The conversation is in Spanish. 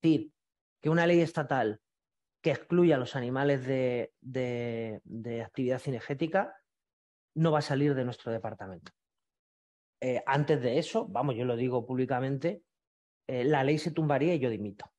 decir que una ley estatal que excluya a los animales de, actividad cinegética no va a salir de nuestro departamento. Eh, antes de eso, vamos, yo lo digo públicamente, eh, la ley se tumbaría y yo dimito.